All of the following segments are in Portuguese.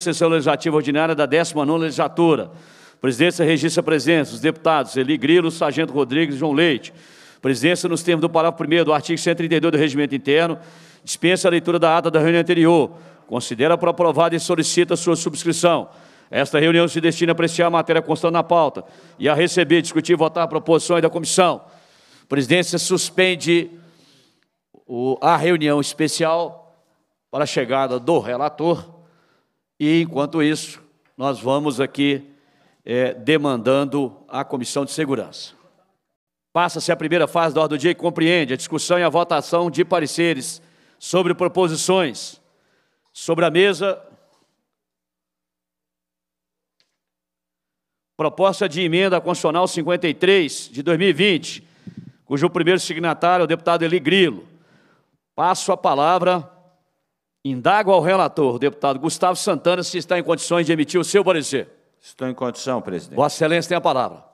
Sessão Legislativa Ordinária da 19 Legislatura. Presidência registra a presença dos deputados Eli Grilo, Sargento Rodrigues e João Leite. Presidência nos termos do parágrafo 1 do artigo 132 do Regimento Interno, dispensa a leitura da ata da reunião anterior, considera por aprovada e solicita sua subscrição. Esta reunião se destina a apreciar a matéria constante na pauta e a receber, discutir e votar proposições da comissão. Presidência suspende a reunião especial para a chegada do relator e enquanto isso, nós vamos aqui é, demandando a Comissão de Segurança. Passa-se a primeira fase da ordem do dia e compreende a discussão e a votação de pareceres sobre proposições. Sobre a mesa, proposta de emenda constitucional 53 de 2020, cujo primeiro signatário é o deputado Eli Grilo. Passo a palavra Indago ao relator, deputado Gustavo Santana, se está em condições de emitir o seu parecer. Estou em condição, presidente. Vossa Excelência tem a palavra.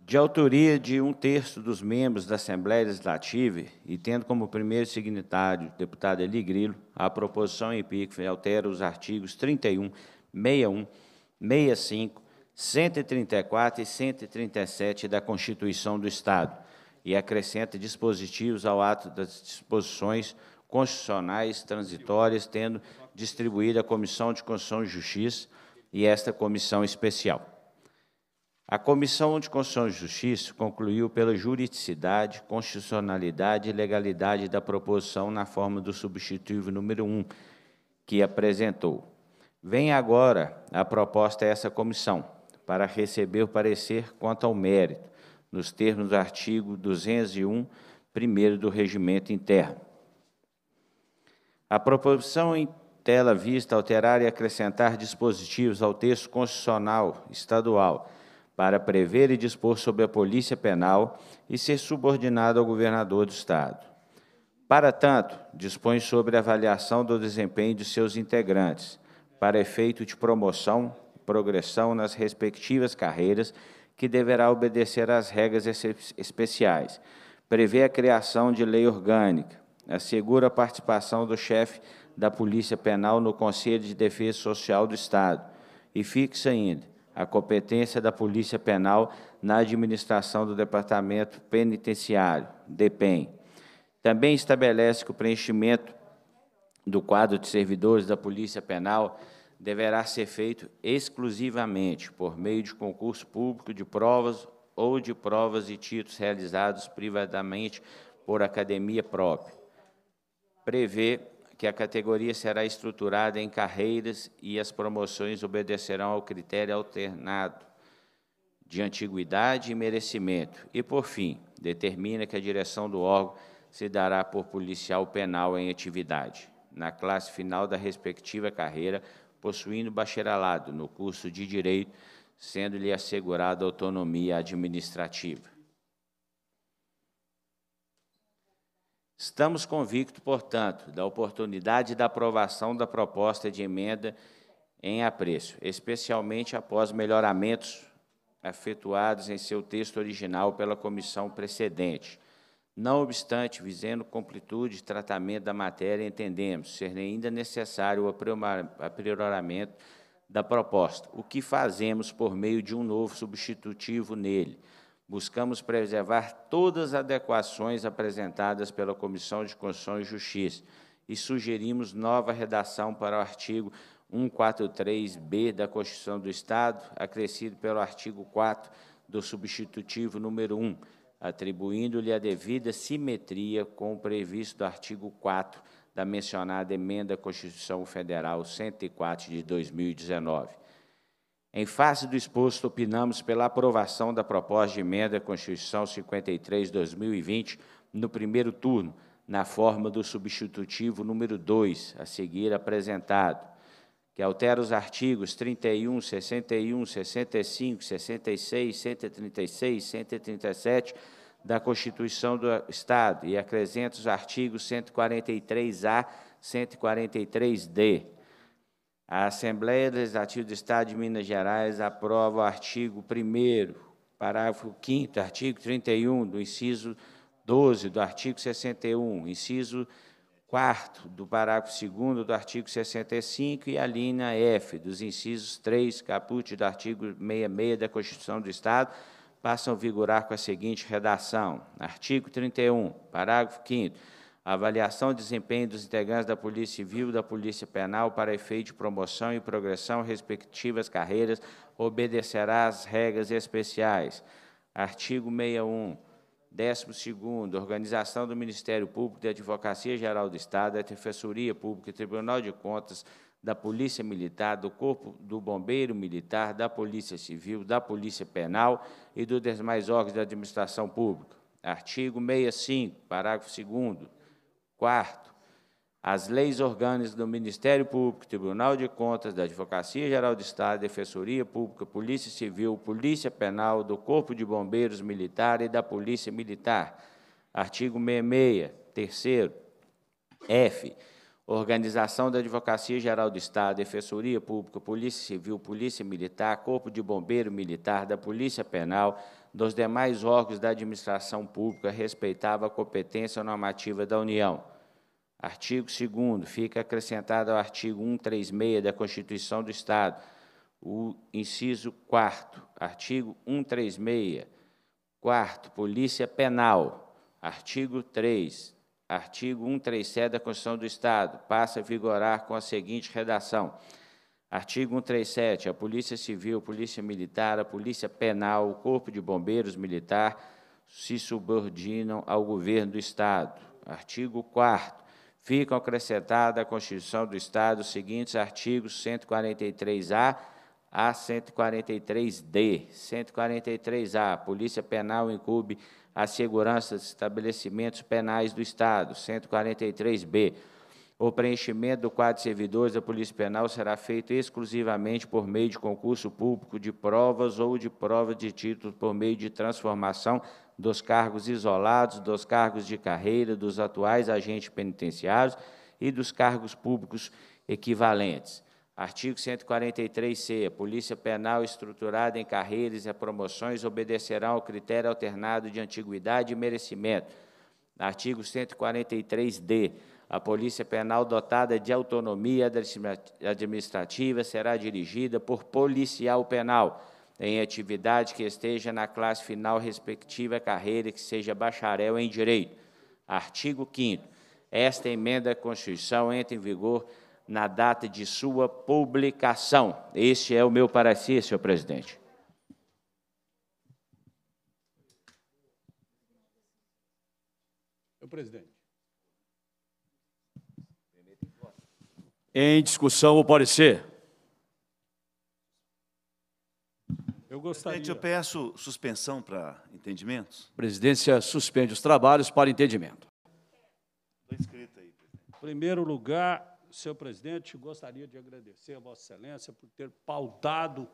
De autoria de um terço dos membros da Assembleia Legislativa e tendo como primeiro signatário o deputado Eli Grilo, a proposição em pico altera os artigos 31, 61, 65, 134 e 137 da Constituição do Estado e acrescenta dispositivos ao ato das disposições constitucionais transitórias, tendo distribuído a Comissão de Constituição e Justiça e esta comissão especial. A Comissão de Constituição e Justiça concluiu pela juridicidade, constitucionalidade e legalidade da proposição na forma do substitutivo número 1, que apresentou. Vem agora a proposta a essa comissão, para receber o parecer quanto ao mérito, nos termos do artigo 201, primeiro do Regimento Interno. A proposição em tela vista alterar e acrescentar dispositivos ao texto constitucional estadual para prever e dispor sobre a Polícia Penal e ser subordinado ao governador do Estado. Para tanto, dispõe sobre a avaliação do desempenho de seus integrantes, para efeito de promoção, progressão nas respectivas carreiras que deverá obedecer às regras especiais. Prevê a criação de lei orgânica. Assegura a participação do chefe da Polícia Penal no Conselho de Defesa Social do Estado. E fixa ainda a competência da Polícia Penal na administração do Departamento Penitenciário, DEPEN. Também estabelece que o preenchimento do quadro de servidores da Polícia Penal deverá ser feito exclusivamente por meio de concurso público de provas ou de provas e títulos realizados privadamente por academia própria. Prevê que a categoria será estruturada em carreiras e as promoções obedecerão ao critério alternado de antiguidade e merecimento. E, por fim, determina que a direção do órgão se dará por policial penal em atividade, na classe final da respectiva carreira, possuindo bacharelado no curso de Direito, sendo-lhe assegurada autonomia administrativa. Estamos convictos, portanto, da oportunidade da aprovação da proposta de emenda em apreço, especialmente após melhoramentos efetuados em seu texto original pela comissão precedente, não obstante, visando completude de tratamento da matéria, entendemos ser ainda necessário o aprioramento da proposta, o que fazemos por meio de um novo substitutivo nele. Buscamos preservar todas as adequações apresentadas pela Comissão de Constituição e Justiça e sugerimos nova redação para o artigo 143B da Constituição do Estado, acrescido pelo artigo 4 do substitutivo número 1, atribuindo-lhe a devida simetria com o previsto do artigo 4 da mencionada emenda à Constituição Federal 104 de 2019. Em face do exposto, opinamos pela aprovação da proposta de emenda à Constituição 53 de 2020 no primeiro turno, na forma do substitutivo número 2, a seguir apresentado que altera os artigos 31, 61, 65, 66, 136, 137 da Constituição do Estado e acrescenta os artigos 143A, 143D. A Assembleia Legislativa do Estado de Minas Gerais aprova o artigo 1 parágrafo 5 artigo 31, do inciso 12 do artigo 61, inciso 4 do parágrafo 2 do artigo 65 e a linha F dos incisos 3, caput do artigo 66 da Constituição do Estado, passam a vigorar com a seguinte redação. Artigo 31, parágrafo 5 avaliação de desempenho dos integrantes da Polícia Civil e da Polícia Penal para efeito de promoção e progressão respectivas carreiras obedecerá às regras especiais. Artigo 61. Décimo segundo, organização do Ministério Público, da Advocacia Geral do Estado, da Defensoria Pública, Tribunal de Contas, da Polícia Militar, do Corpo do Bombeiro Militar, da Polícia Civil, da Polícia Penal e dos demais órgãos da administração pública. Artigo 65, parágrafo 2 quarto as leis orgânicas do Ministério Público, Tribunal de Contas, da Advocacia Geral do Estado, Defensoria Pública, Polícia Civil, Polícia Penal, do Corpo de Bombeiros Militar e da Polícia Militar. Artigo 66, terceiro, F. Organização da Advocacia Geral do Estado, Defensoria Pública, Polícia Civil, Polícia Militar, Corpo de Bombeiro Militar, da Polícia Penal, dos demais órgãos da administração pública, respeitava a competência normativa da União. Artigo 2 fica acrescentado ao artigo 136 da Constituição do Estado, o inciso 4 artigo 136, 4 Polícia Penal, artigo 3, artigo 137 da Constituição do Estado, passa a vigorar com a seguinte redação: Artigo 137. A Polícia Civil, Polícia Militar, a Polícia Penal, o Corpo de Bombeiros Militar se subordinam ao governo do Estado. Artigo 4 ficam acrescentada à Constituição do Estado os seguintes artigos 143-A a 143-D. 143-A, Polícia Penal incube a segurança dos estabelecimentos penais do Estado. 143-B, o preenchimento do quadro de servidores da Polícia Penal será feito exclusivamente por meio de concurso público de provas ou de prova de títulos por meio de transformação dos cargos isolados, dos cargos de carreira, dos atuais agentes penitenciários e dos cargos públicos equivalentes. Artigo 143c. A Polícia Penal estruturada em carreiras e promoções obedecerá ao critério alternado de antiguidade e merecimento. Artigo 143d. A Polícia Penal dotada de autonomia administrativa será dirigida por policial penal em atividade que esteja na classe final respectiva carreira que seja bacharel em direito. Artigo 5 Esta emenda à Constituição entra em vigor na data de sua publicação. Este é o meu parecer, senhor presidente. Senhor presidente. Em discussão o parecer. Eu gostaria. Presidente, eu peço suspensão para entendimentos. Presidência suspende os trabalhos para entendimento. Estou aí, Primeiro lugar, senhor presidente, gostaria de agradecer a Vossa Excelência por ter pautado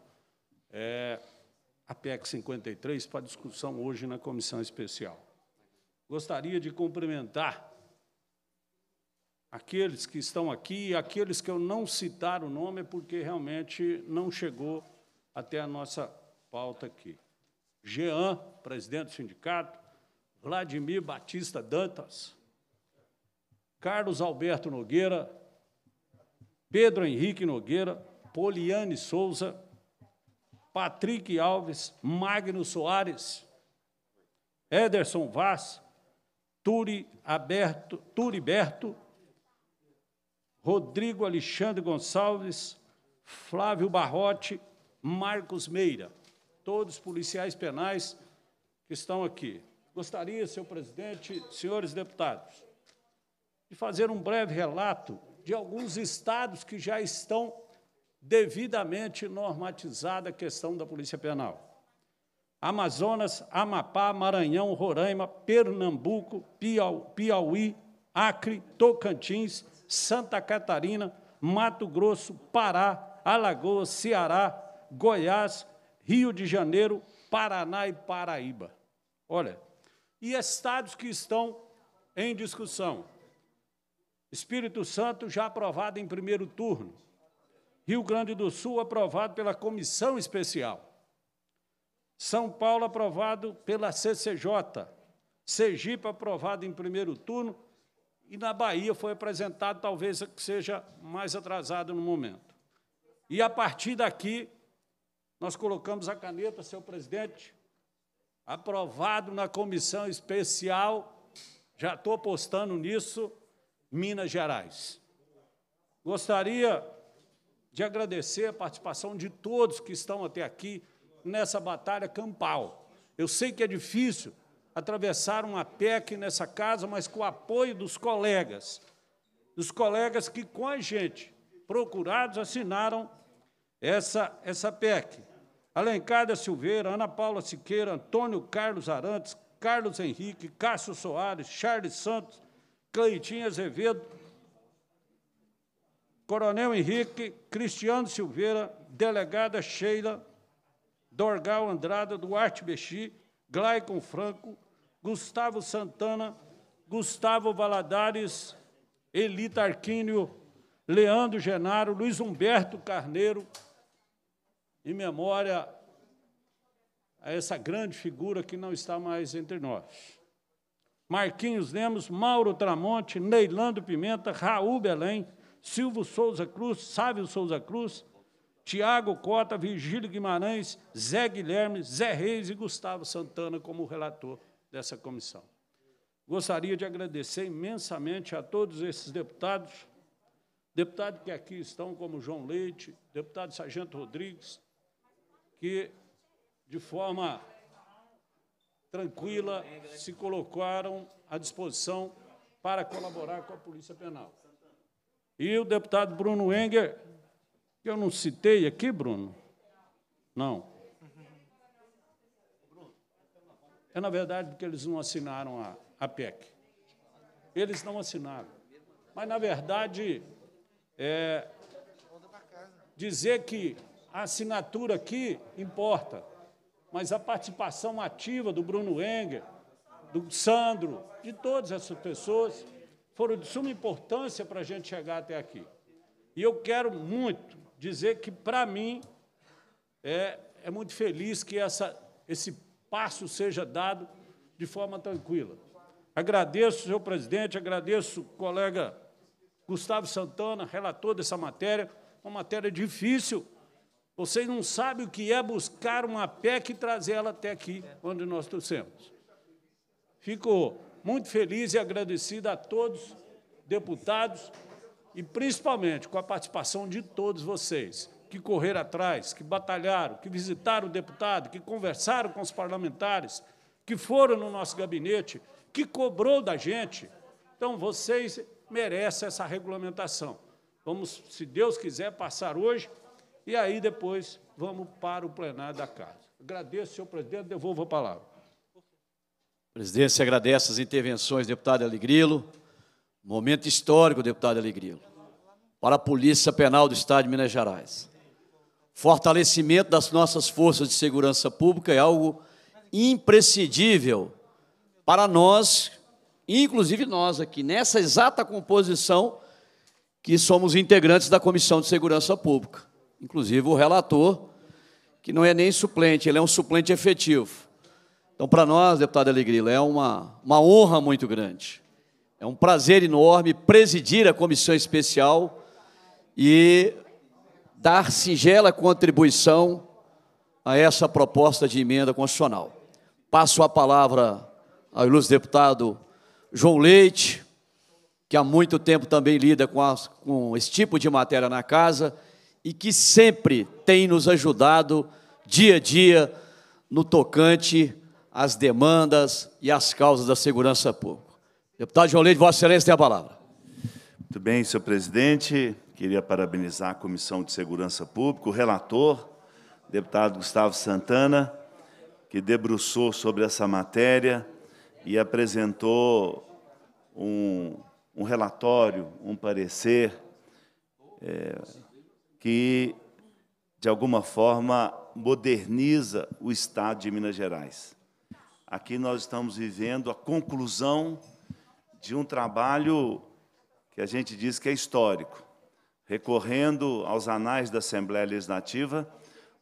é, a PEC 53 para discussão hoje na comissão especial. Gostaria de cumprimentar aqueles que estão aqui e aqueles que eu não citar o nome, porque realmente não chegou até a nossa pauta aqui. Jean, presidente do sindicato, Vladimir Batista Dantas, Carlos Alberto Nogueira, Pedro Henrique Nogueira, Poliane Souza, Patrick Alves, Magno Soares, Ederson Vaz, Turi Aberto, Rodrigo Alexandre Gonçalves, Flávio Barrote, Marcos Meira todos os policiais penais que estão aqui. Gostaria, senhor presidente, senhores deputados, de fazer um breve relato de alguns estados que já estão devidamente normatizada a questão da Polícia Penal. Amazonas, Amapá, Maranhão, Roraima, Pernambuco, Piauí, Acre, Tocantins, Santa Catarina, Mato Grosso, Pará, Alagoas, Ceará, Goiás, Rio de Janeiro, Paraná e Paraíba. Olha, e estados que estão em discussão. Espírito Santo já aprovado em primeiro turno. Rio Grande do Sul aprovado pela comissão especial. São Paulo aprovado pela CCJ. Sergipe aprovado em primeiro turno e na Bahia foi apresentado, talvez que seja mais atrasado no momento. E a partir daqui nós colocamos a caneta, senhor presidente, aprovado na comissão especial, já estou apostando nisso, Minas Gerais. Gostaria de agradecer a participação de todos que estão até aqui nessa batalha campal. Eu sei que é difícil atravessar uma PEC nessa casa, mas com o apoio dos colegas, dos colegas que com a gente, procurados, assinaram essa, essa PEC. Alencar da Silveira, Ana Paula Siqueira, Antônio Carlos Arantes, Carlos Henrique, Cássio Soares, Charles Santos, Cleitinho Azevedo, Coronel Henrique, Cristiano Silveira, Delegada Sheila, Dorgal Andrada, Duarte Bexi, Glaicon Franco, Gustavo Santana, Gustavo Valadares, Elita Arquínio, Leandro Genaro, Luiz Humberto Carneiro, em memória a essa grande figura que não está mais entre nós. Marquinhos Lemos, Mauro Tramonte, Neilando Pimenta, Raul Belém, Silvio Souza Cruz, Sávio Souza Cruz, Tiago Cota, Virgílio Guimarães, Zé Guilherme, Zé Reis e Gustavo Santana como relator dessa comissão. Gostaria de agradecer imensamente a todos esses deputados, deputados que aqui estão, como João Leite, deputado Sargento Rodrigues, que, de forma tranquila, se colocaram à disposição para colaborar com a Polícia Penal. E o deputado Bruno Enger, que eu não citei aqui, Bruno? Não. É, na verdade, porque eles não assinaram a, a PEC. Eles não assinaram. Mas, na verdade, é, dizer que a assinatura aqui importa, mas a participação ativa do Bruno Enger, do Sandro, de todas essas pessoas, foram de suma importância para a gente chegar até aqui. E eu quero muito dizer que, para mim, é, é muito feliz que essa, esse passo seja dado de forma tranquila. Agradeço, senhor presidente, agradeço o colega Gustavo Santana, relator dessa matéria, uma matéria difícil, vocês não sabem o que é buscar uma PEC e trazer ela até aqui, onde nós trouxemos. Fico muito feliz e agradecido a todos, deputados, e principalmente com a participação de todos vocês que correram atrás, que batalharam, que visitaram o deputado, que conversaram com os parlamentares, que foram no nosso gabinete, que cobrou da gente. Então, vocês merecem essa regulamentação. Vamos, se Deus quiser, passar hoje e aí depois vamos para o plenário da casa. Agradeço, senhor presidente, devolvo a palavra. Presidência agradece as intervenções, deputado Alegrilo. Momento histórico, deputado Alegrilo, para a Polícia Penal do Estado de Minas Gerais. Fortalecimento das nossas forças de segurança pública é algo imprescindível para nós, inclusive nós aqui, nessa exata composição que somos integrantes da Comissão de Segurança Pública inclusive o relator, que não é nem suplente, ele é um suplente efetivo. Então, para nós, deputado Alegria, é uma, uma honra muito grande. É um prazer enorme presidir a comissão especial e dar singela contribuição a essa proposta de emenda constitucional. Passo a palavra ao ilustre deputado João Leite, que há muito tempo também lida com, as, com esse tipo de matéria na casa e que sempre tem nos ajudado dia a dia no tocante às demandas e às causas da segurança pública. Deputado João Leite, Vossa Excelência tem a palavra. Muito bem, senhor presidente. Queria parabenizar a Comissão de Segurança Pública, o relator, deputado Gustavo Santana, que debruçou sobre essa matéria e apresentou um, um relatório, um parecer, é, que, de alguma forma, moderniza o Estado de Minas Gerais. Aqui nós estamos vivendo a conclusão de um trabalho que a gente diz que é histórico. Recorrendo aos anais da Assembleia Legislativa,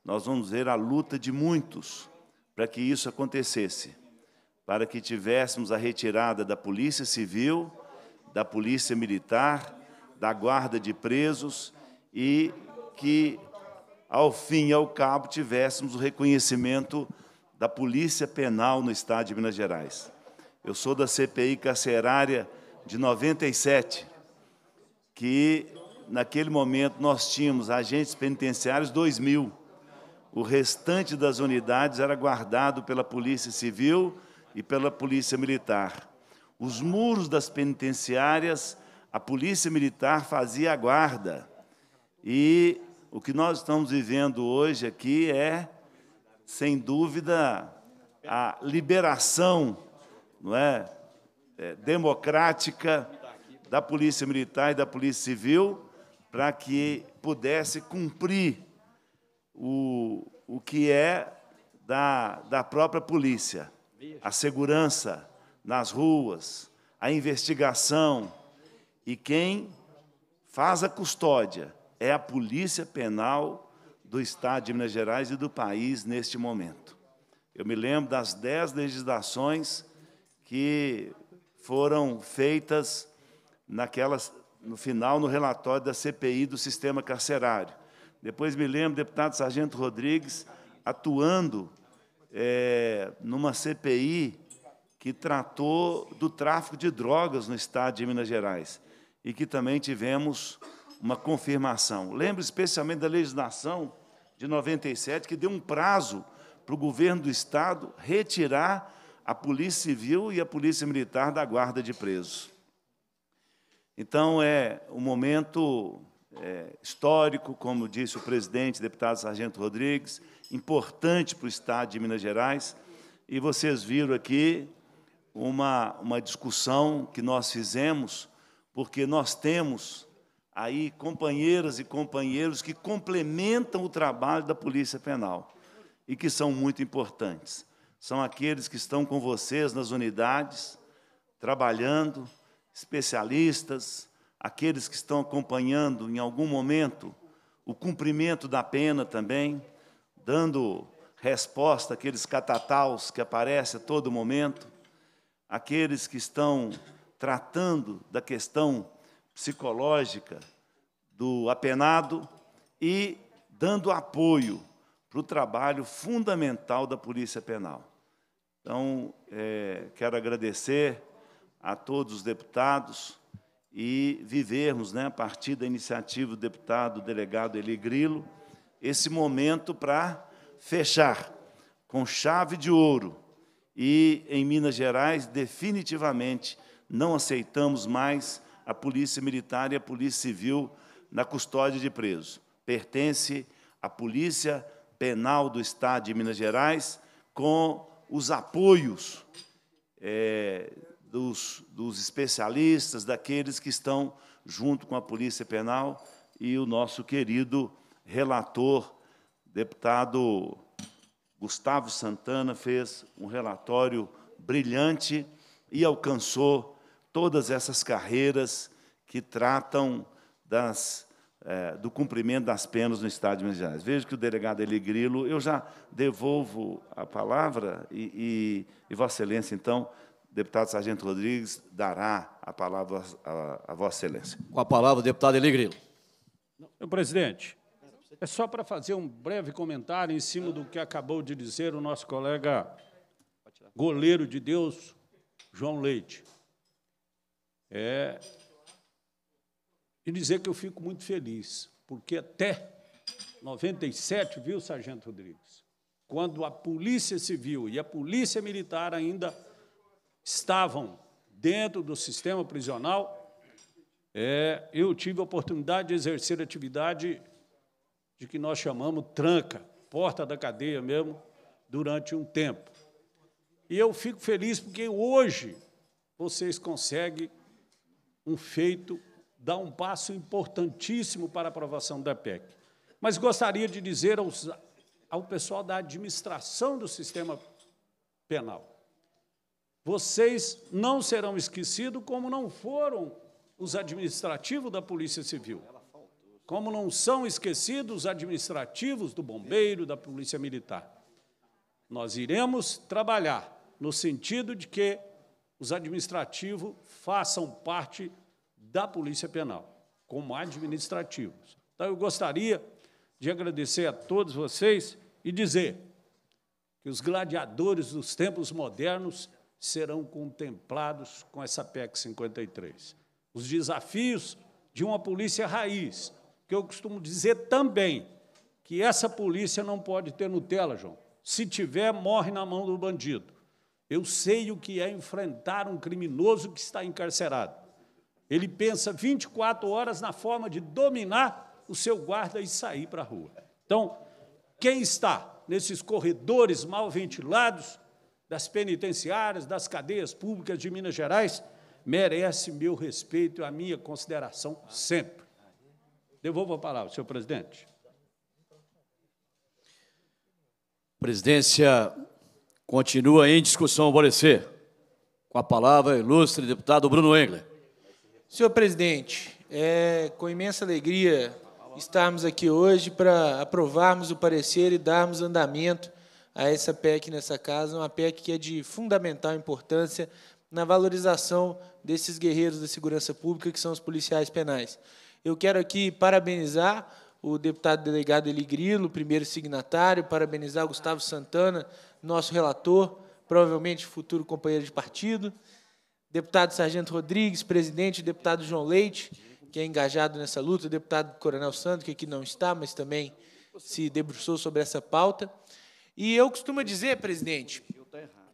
nós vamos ver a luta de muitos para que isso acontecesse, para que tivéssemos a retirada da Polícia Civil, da Polícia Militar, da Guarda de Presos e que, ao fim e ao cabo, tivéssemos o reconhecimento da Polícia Penal no Estado de Minas Gerais. Eu sou da CPI carcerária de 97, que naquele momento nós tínhamos agentes penitenciários 2 mil. O restante das unidades era guardado pela Polícia Civil e pela Polícia Militar. Os muros das penitenciárias, a Polícia Militar fazia a guarda. E o que nós estamos vivendo hoje aqui é, sem dúvida, a liberação não é, é democrática da Polícia Militar e da Polícia Civil para que pudesse cumprir o, o que é da, da própria polícia, a segurança nas ruas, a investigação. E quem faz a custódia é a Polícia Penal do Estado de Minas Gerais e do país neste momento. Eu me lembro das dez legislações que foram feitas naquelas, no final, no relatório da CPI do sistema carcerário. Depois me lembro, deputado Sargento Rodrigues, atuando é, numa CPI que tratou do tráfico de drogas no Estado de Minas Gerais e que também tivemos uma confirmação. Lembro especialmente da legislação de 97, que deu um prazo para o governo do Estado retirar a Polícia Civil e a Polícia Militar da guarda de presos. Então, é um momento é, histórico, como disse o presidente, deputado Sargento Rodrigues, importante para o Estado de Minas Gerais. E vocês viram aqui uma, uma discussão que nós fizemos, porque nós temos aí companheiras e companheiros que complementam o trabalho da Polícia Penal e que são muito importantes. São aqueles que estão com vocês nas unidades, trabalhando, especialistas, aqueles que estão acompanhando em algum momento o cumprimento da pena também, dando resposta àqueles catataus que aparecem a todo momento, aqueles que estão tratando da questão psicológica do apenado e dando apoio para o trabalho fundamental da Polícia Penal. Então, é, quero agradecer a todos os deputados e vivermos, né, a partir da iniciativa do deputado delegado Eli Grilo, esse momento para fechar com chave de ouro. E, em Minas Gerais, definitivamente não aceitamos mais a Polícia Militar e a Polícia Civil na custódia de preso. Pertence à Polícia Penal do Estado de Minas Gerais, com os apoios é, dos, dos especialistas, daqueles que estão junto com a Polícia Penal e o nosso querido relator, deputado Gustavo Santana, fez um relatório brilhante e alcançou todas essas carreiras que tratam das, é, do cumprimento das penas no Estado de Minas Gerais. Vejo que o delegado Eli Grilo, eu já devolvo a palavra e, e, e Vossa Excelência, então, deputado Sargento Rodrigues, dará a palavra a, a Vossa Excelência. Com a palavra, o deputado Eli Grilo. Senhor presidente, é só para fazer um breve comentário em cima do que acabou de dizer o nosso colega goleiro de Deus, João Leite. É, e dizer que eu fico muito feliz, porque até 97, viu, Sargento Rodrigues, quando a Polícia Civil e a Polícia Militar ainda estavam dentro do sistema prisional, é, eu tive a oportunidade de exercer atividade de que nós chamamos tranca, porta da cadeia mesmo, durante um tempo. E eu fico feliz porque hoje vocês conseguem um feito, dá um passo importantíssimo para a aprovação da PEC. Mas gostaria de dizer aos, ao pessoal da administração do sistema penal: vocês não serão esquecidos como não foram os administrativos da Polícia Civil. Como não são esquecidos os administrativos do bombeiro, da Polícia Militar. Nós iremos trabalhar no sentido de que os administrativos façam parte da Polícia Penal, como administrativos. Então, eu gostaria de agradecer a todos vocês e dizer que os gladiadores dos tempos modernos serão contemplados com essa PEC 53. Os desafios de uma polícia raiz, que eu costumo dizer também que essa polícia não pode ter Nutella, João. Se tiver, morre na mão do bandido. Eu sei o que é enfrentar um criminoso que está encarcerado. Ele pensa 24 horas na forma de dominar o seu guarda e sair para a rua. Então, quem está nesses corredores mal ventilados das penitenciárias, das cadeias públicas de Minas Gerais, merece meu respeito e a minha consideração sempre. Devolvo a palavra, senhor presidente. Presidência continua em discussão, parecer. Com a palavra, ilustre deputado Bruno Engler. Senhor presidente, é com imensa alegria estarmos aqui hoje para aprovarmos o parecer e darmos andamento a essa PEC nessa casa, uma PEC que é de fundamental importância na valorização desses guerreiros da segurança pública, que são os policiais penais. Eu quero aqui parabenizar o deputado delegado Eli Grilo, primeiro signatário, parabenizar Gustavo Santana, nosso relator, provavelmente futuro companheiro de partido, deputado Sargento Rodrigues, presidente, deputado João Leite, que é engajado nessa luta, deputado Coronel Santos, que aqui não está, mas também se debruçou sobre essa pauta. E eu costumo dizer, presidente,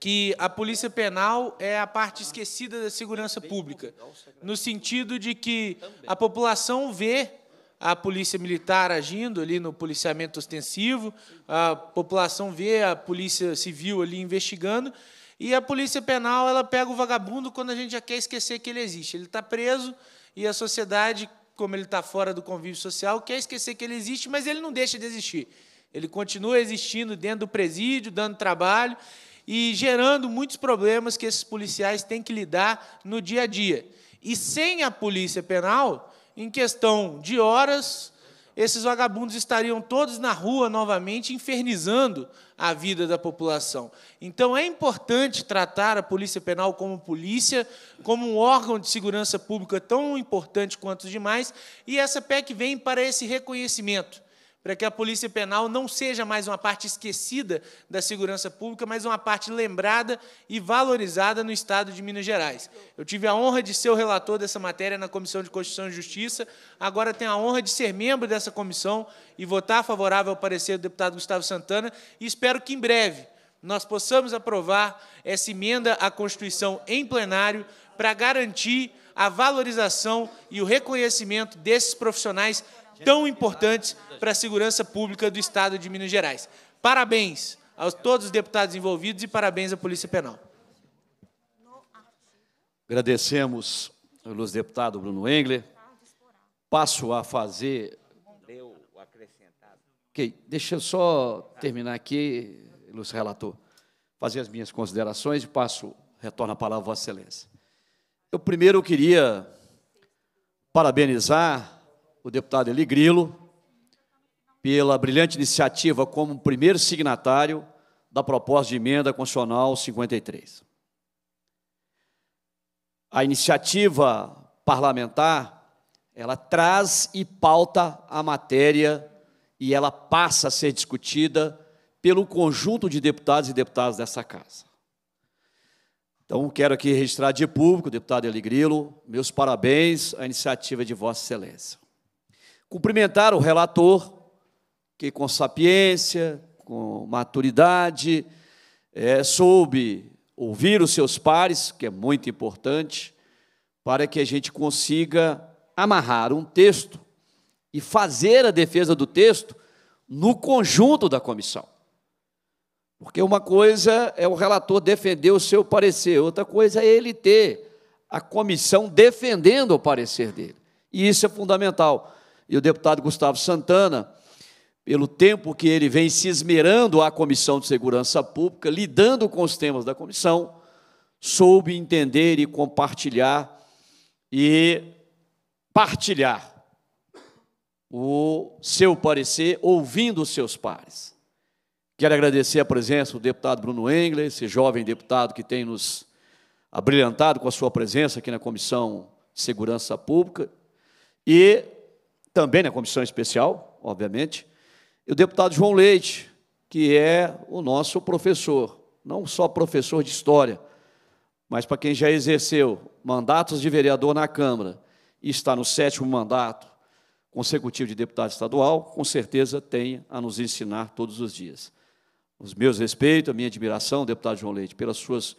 que a Polícia Penal é a parte esquecida da segurança pública, no sentido de que a população vê a polícia militar agindo ali no policiamento ostensivo, a população vê a polícia civil ali investigando, e a Polícia Penal ela pega o vagabundo quando a gente já quer esquecer que ele existe. Ele está preso e a sociedade, como ele está fora do convívio social, quer esquecer que ele existe, mas ele não deixa de existir. Ele continua existindo dentro do presídio, dando trabalho e gerando muitos problemas que esses policiais têm que lidar no dia a dia. E sem a Polícia Penal, em questão de horas, esses vagabundos estariam todos na rua novamente, infernizando a vida da população. Então, é importante tratar a Polícia Penal como polícia, como um órgão de segurança pública tão importante quanto os demais, e essa PEC vem para esse reconhecimento para que a Polícia Penal não seja mais uma parte esquecida da segurança pública, mas uma parte lembrada e valorizada no Estado de Minas Gerais. Eu tive a honra de ser o relator dessa matéria na Comissão de Constituição e Justiça, agora tenho a honra de ser membro dessa comissão e votar favorável ao parecer do deputado Gustavo Santana, e espero que em breve nós possamos aprovar essa emenda à Constituição em plenário para garantir a valorização e o reconhecimento desses profissionais tão importantes para a segurança pública do Estado de Minas Gerais. Parabéns a todos os deputados envolvidos e parabéns à Polícia Penal. Agradecemos ao ilustre deputado Bruno Engler. Passo a fazer... Ok, deixa eu só terminar aqui, ilustre relator, fazer as minhas considerações e passo, retorno a palavra à Vossa Excelência. Eu primeiro queria parabenizar o deputado Eli Grilo, pela brilhante iniciativa como primeiro signatário da proposta de emenda constitucional 53. A iniciativa parlamentar, ela traz e pauta a matéria e ela passa a ser discutida pelo conjunto de deputados e deputadas dessa casa. Então, quero aqui registrar de público, deputado Eli Grilo, meus parabéns à iniciativa de Vossa Excelência. Cumprimentar o relator, que com sapiência, com maturidade, é, soube ouvir os seus pares, que é muito importante, para que a gente consiga amarrar um texto e fazer a defesa do texto no conjunto da comissão. Porque uma coisa é o relator defender o seu parecer, outra coisa é ele ter a comissão defendendo o parecer dele. E isso é fundamental e o deputado Gustavo Santana, pelo tempo que ele vem se esmerando à Comissão de Segurança Pública, lidando com os temas da comissão, soube entender e compartilhar e partilhar o seu parecer, ouvindo os seus pares. Quero agradecer a presença do deputado Bruno Engler, esse jovem deputado que tem nos abrilhantado com a sua presença aqui na Comissão de Segurança Pública, e também na comissão especial, obviamente, e o deputado João Leite, que é o nosso professor, não só professor de história, mas para quem já exerceu mandatos de vereador na Câmara e está no sétimo mandato consecutivo de deputado estadual, com certeza tem a nos ensinar todos os dias. Os meus respeitos, a minha admiração, deputado João Leite, pelas suas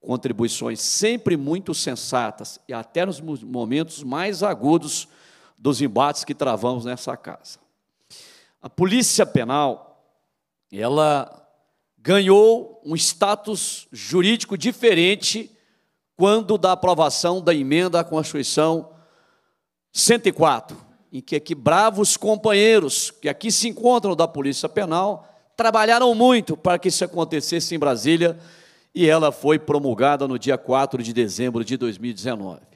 contribuições sempre muito sensatas e até nos momentos mais agudos dos embates que travamos nessa casa. A Polícia Penal, ela ganhou um status jurídico diferente quando da aprovação da emenda à Constituição 104, em que aqui bravos companheiros que aqui se encontram da Polícia Penal trabalharam muito para que isso acontecesse em Brasília e ela foi promulgada no dia 4 de dezembro de 2019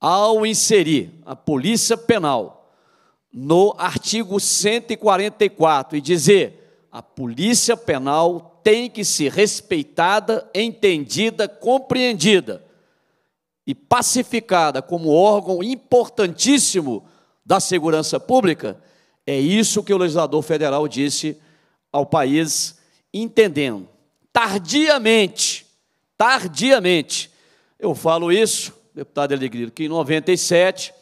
ao inserir a Polícia Penal no artigo 144 e dizer: a Polícia Penal tem que ser respeitada, entendida, compreendida e pacificada como órgão importantíssimo da segurança pública, é isso que o legislador federal disse ao país, entendendo. Tardiamente, tardiamente, eu falo isso deputado Alegria, que em 97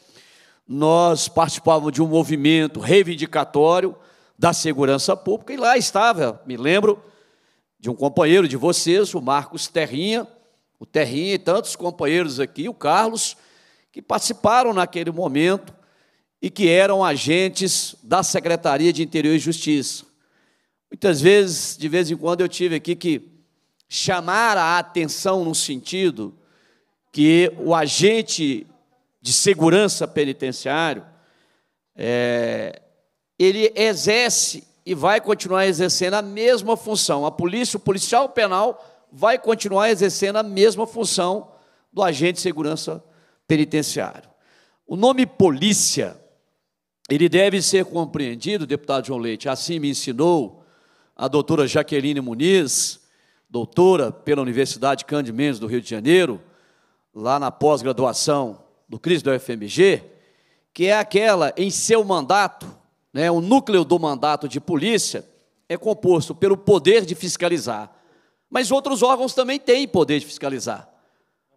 nós participávamos de um movimento reivindicatório da segurança pública, e lá estava, me lembro, de um companheiro de vocês, o Marcos Terrinha, o Terrinha e tantos companheiros aqui, o Carlos, que participaram naquele momento e que eram agentes da Secretaria de Interior e Justiça. Muitas vezes, de vez em quando, eu tive aqui que chamar a atenção no sentido que o agente de segurança penitenciário é, ele exerce e vai continuar exercendo a mesma função. A polícia, o policial penal, vai continuar exercendo a mesma função do agente de segurança penitenciário. O nome polícia, ele deve ser compreendido, deputado João Leite, assim me ensinou a doutora Jaqueline Muniz, doutora pela Universidade Cândido Mendes do Rio de Janeiro, lá na pós-graduação do Cris da UFMG, que é aquela em seu mandato, né, o núcleo do mandato de polícia é composto pelo poder de fiscalizar. Mas outros órgãos também têm poder de fiscalizar.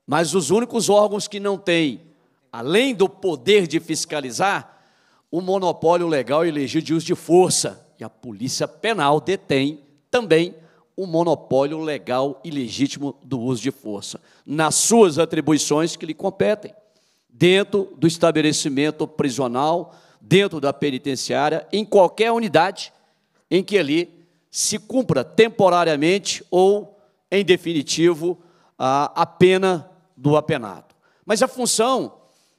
Mas os únicos órgãos que não têm, além do poder de fiscalizar, o monopólio legal e legítimo de uso de força. E a Polícia Penal detém também o monopólio legal e legítimo do uso de força, nas suas atribuições que lhe competem, dentro do estabelecimento prisional, dentro da penitenciária, em qualquer unidade em que ali se cumpra temporariamente ou, em definitivo, a, pena do apenado. Mas a função,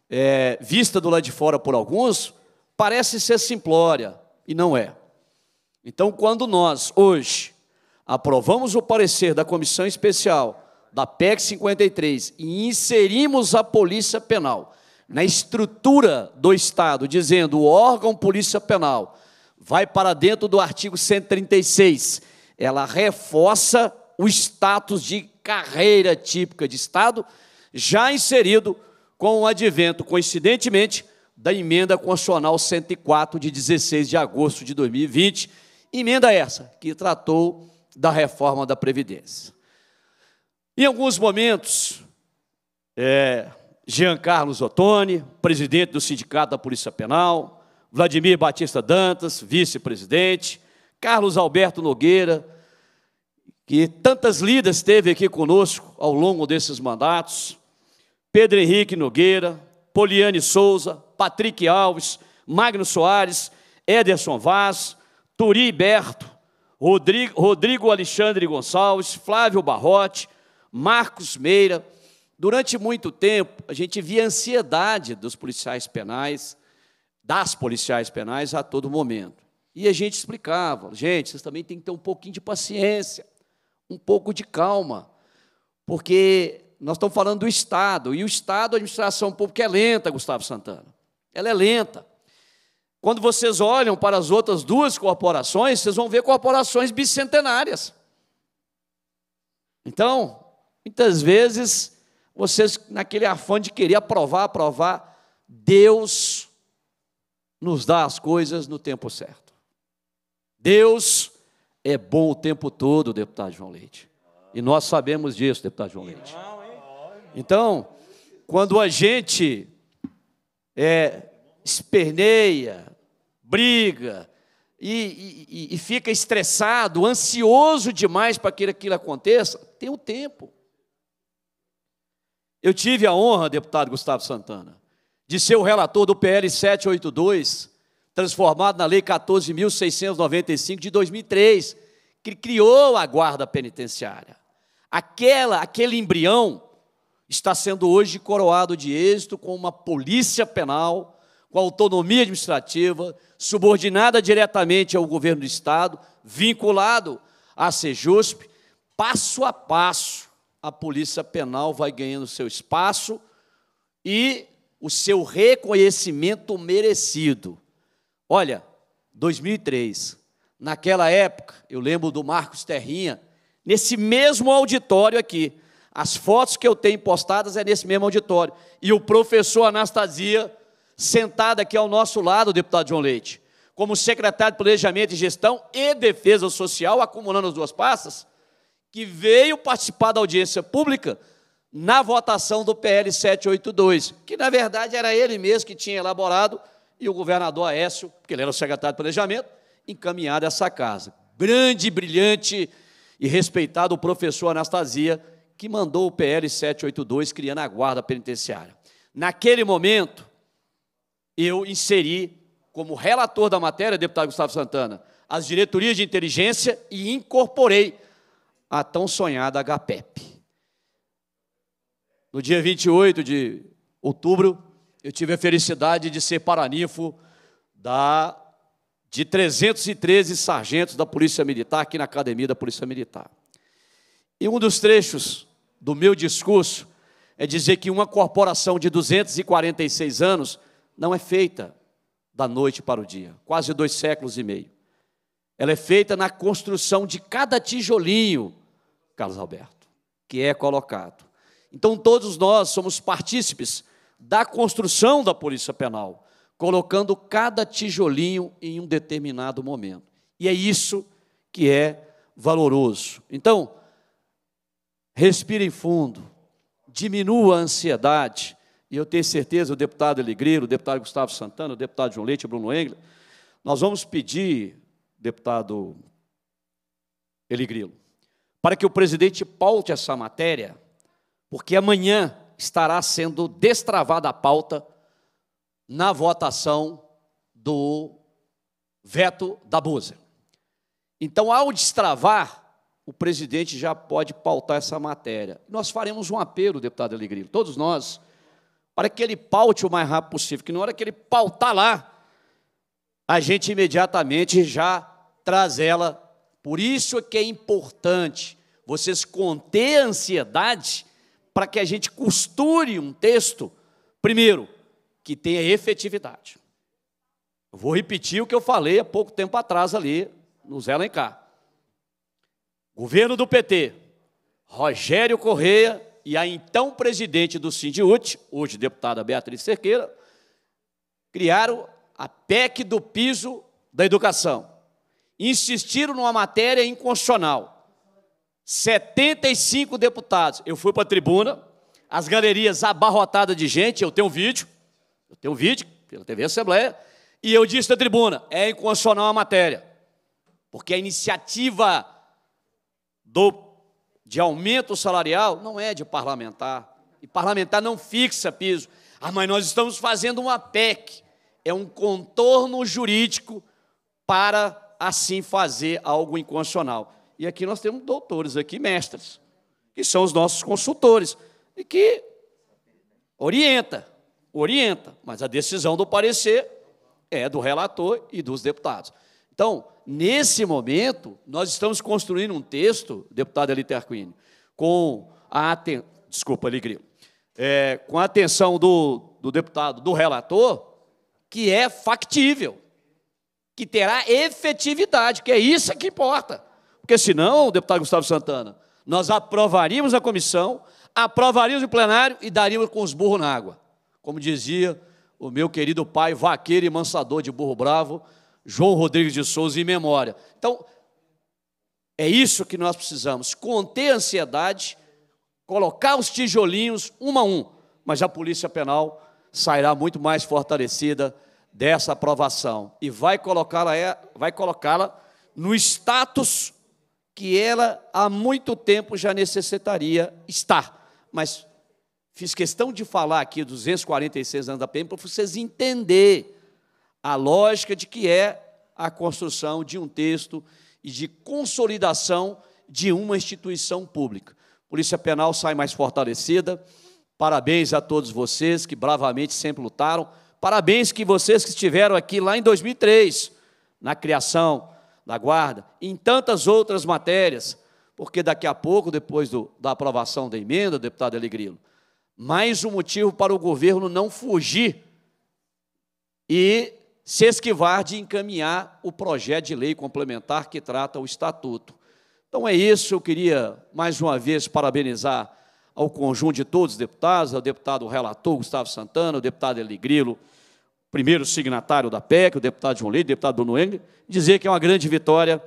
é, vista do lado de fora por alguns, parece ser simplória, e não é. Então, quando nós, hoje, aprovamos o parecer da comissão especial da PEC 53 e inserimos a Polícia Penal na estrutura do Estado, dizendo o órgão Polícia Penal vai para dentro do artigo 136, ela reforça o status de carreira típica de Estado, já inserido com o advento, coincidentemente, da emenda constitucional 104 de 16 de agosto de 2020, emenda essa que tratou da reforma da Previdência. Em alguns momentos, é, Jean Carlos Ottoni, presidente do Sindicato da Polícia Penal, Vladimir Batista Dantas, vice-presidente, Carlos Alberto Nogueira, que tantas lidas teve aqui conosco ao longo desses mandatos, Pedro Henrique Nogueira, Poliane Souza, Patrick Alves, Magno Soares, Ederson Vaz, Turi Berto, Rodrigo, Rodrigo Alexandre Gonçalves, Flávio Barrote, Marcos Meira. Durante muito tempo, a gente via a ansiedade dos policiais penais, das policiais penais a todo momento. E a gente explicava, gente, vocês também têm que ter um pouquinho de paciência, um pouco de calma, porque nós estamos falando do Estado, e o Estado, a administração pública é lenta, Gustavo Santana. Ela é lenta. Quando vocês olham para as outras duas corporações, vocês vão ver corporações bicentenárias. Então, muitas vezes, vocês, naquele afã de querer aprovar, aprovar, Deus nos dá as coisas no tempo certo. Deus é bom o tempo todo, deputado João Leite. E nós sabemos disso, deputado João Leite. Então, quando a gente é, esperneia, briga, e, e, e, fica estressado, ansioso demais para que aquilo aconteça, tem o um tempo. Eu tive a honra, deputado Gustavo Santana, de ser o relator do PL 782, transformado na Lei 14.695 de 2003, que criou a guarda penitenciária. Aquela, aquele embrião está sendo hoje coroado de êxito com uma polícia penal com autonomia administrativa, subordinada diretamente ao governo do Estado, vinculado à Sejusp, passo a passo a Polícia Penal vai ganhando seu espaço e o seu reconhecimento merecido. Olha, 2003, naquela época, eu lembro do Marcos Terrinha, nesse mesmo auditório aqui. As fotos que eu tenho postadas é nesse mesmo auditório. E o professor Anastasia sentada aqui ao nosso lado, deputado João Leite, como secretário de Planejamento e Gestão e Defesa Social, acumulando as duas pastas, que veio participar da audiência pública na votação do PL 782, que na verdade era ele mesmo que tinha elaborado e o governador Aécio, que ele era o secretário de Planejamento, encaminhado essa casa. Grande, brilhante e respeitado o professor Anastasia, que mandou o PL 782 criando a guarda penitenciária. Naquele momento, eu inseri, como relator da matéria, deputado Gustavo Santana, as diretorias de inteligência e incorporei a tão sonhada HPEP. No dia 28 de outubro, eu tive a felicidade de ser paranifo da, de 313 sargentos da Polícia Militar, aqui na Academia da Polícia Militar. E um dos trechos do meu discurso é dizer que uma corporação de 246 anos não é feita da noite para o dia, quase dois séculos e meio. Ela é feita na construção de cada tijolinho, Carlos Alberto, que é colocado. Então todos nós somos partícipes da construção da Polícia Penal, colocando cada tijolinho em um determinado momento. E é isso que é valoroso. Então, respire fundo, diminua a ansiedade e eu tenho certeza, o deputado Alegreiro, o deputado Gustavo Santana, o deputado João Leite, Bruno Engler, nós vamos pedir, deputado Eligrilo, para que o presidente paute essa matéria, porque amanhã estará sendo destravada a pauta na votação do veto da Busa. Então, ao destravar, o presidente já pode pautar essa matéria. Nós faremos um apelo, deputado Alegria, todos nós para que ele paute o mais rápido possível, que na hora que ele pautar lá, a gente imediatamente já traz ela. Por isso é que é importante vocês conter a ansiedade para que a gente costure um texto, primeiro, que tenha efetividade. Eu vou repetir o que eu falei há pouco tempo atrás ali no Zé Lencar. Governo do PT, Rogério Correia e a então presidente do Sindiut, hoje deputada Beatriz Cerqueira, criaram a PEC do piso da educação. Insistiram numa matéria inconstitucional. 75 deputados. Eu fui para a tribuna, as galerias abarrotadas de gente, eu tenho um vídeo, eu tenho um vídeo pela TV Assembleia, e eu disse na tribuna, é inconstitucional a matéria. Porque a iniciativa do de aumento salarial não é de parlamentar. E parlamentar não fixa piso. Ah, mas nós estamos fazendo uma PEC. É um contorno jurídico para assim fazer algo inconstitucional. E aqui nós temos doutores aqui, mestres, que são os nossos consultores, e que orienta, orienta, mas a decisão do parecer é do relator e dos deputados. Então, nesse momento, nós estamos construindo um texto, deputado Elite Arquini, com a atenção. Desculpa, Ligrilo. É, com a atenção do, do deputado, do relator, que é factível, que terá efetividade, que é isso que importa. Porque senão, deputado Gustavo Santana, nós aprovaríamos na comissão, aprovaríamos em plenário e daríamos com os burros na água. Como dizia o meu querido pai, vaqueiro e mansador de burro bravo, João Rodrigues de Souza em memória. Então, é isso que nós precisamos: conter a ansiedade, colocar os tijolinhos um a um, mas a Polícia Penal sairá muito mais fortalecida dessa aprovação e vai colocá-la é, vai colocá-la no status que ela há muito tempo já necessitaria estar. Mas fiz questão de falar aqui 246 anos da PM para vocês entenderem a lógica de que é a construção de um texto e de consolidação de uma instituição pública. Polícia Penal sai mais fortalecida. Parabéns a todos vocês que bravamente sempre lutaram. Parabéns que vocês que estiveram aqui lá em 2003, na criação da Guarda, em tantas outras matérias, porque daqui a pouco, depois do, da aprovação da emenda, deputado Alegrilo, mais um motivo para o governo não fugir e se esquivar de encaminhar o projeto de lei complementar que trata o estatuto. Então é isso, eu queria mais uma vez parabenizar ao conjunto de todos os deputados, ao deputado relator Gustavo Santana, ao deputado Eli primeiro signatário da PEC, o deputado João Leite, o deputado Bruno Engel, dizer que é uma grande vitória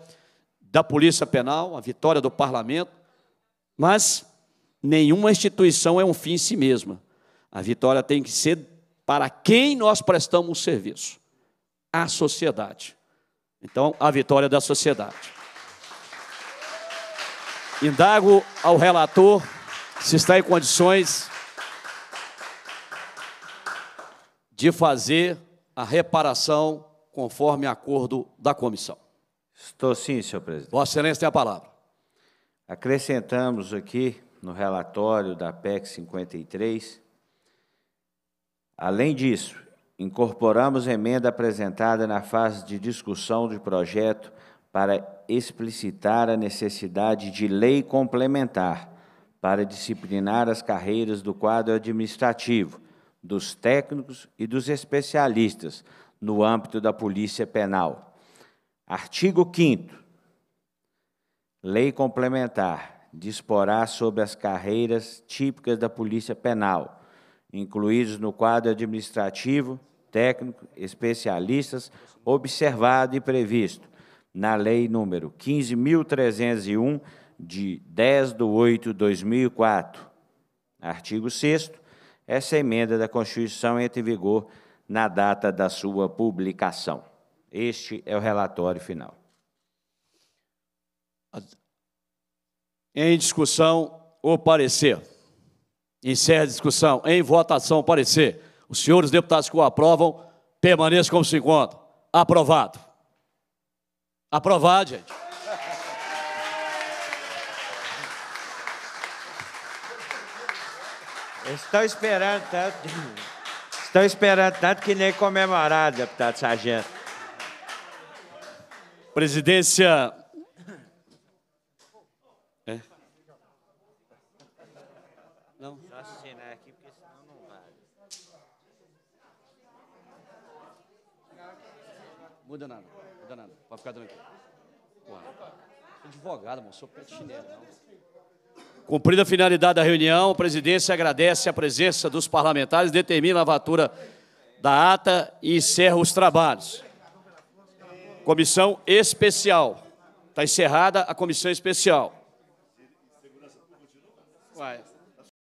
da Polícia Penal, a vitória do parlamento, mas nenhuma instituição é um fim em si mesma. A vitória tem que ser para quem nós prestamos o serviço a sociedade. Então, a vitória da sociedade. Indago ao relator se está em condições de fazer a reparação conforme acordo da comissão. Estou sim, senhor presidente. Vossa Excelência tem a palavra. Acrescentamos aqui no relatório da PEC 53. Além disso, Incorporamos emenda apresentada na fase de discussão do projeto para explicitar a necessidade de lei complementar para disciplinar as carreiras do quadro administrativo, dos técnicos e dos especialistas no âmbito da Polícia Penal. Artigo 5 Lei complementar disporá sobre as carreiras típicas da Polícia Penal, incluídos no quadro administrativo, técnico, especialistas, observado e previsto na Lei número 15.301, de 10 de 8 de 2004. Artigo 6 Essa emenda da Constituição entra em vigor na data da sua publicação. Este é o relatório final. Em discussão, o parecer. Encerra a discussão. Em votação, parecer. Os senhores deputados que o aprovam, permaneçam como se encontram. Aprovado. Aprovado, gente. Estão esperando tanto. Estão esperando tanto que nem comemorar, deputado Sargento. Presidência Muda nada, muda nada. Pode ficar tranquilo. Porra, advogado, mano, sou pé de chinelo. Cumprida a finalidade da reunião, a presidência agradece a presença dos parlamentares, determina a vatura da ata e encerra os trabalhos. Comissão especial. Está encerrada a comissão especial. Vai.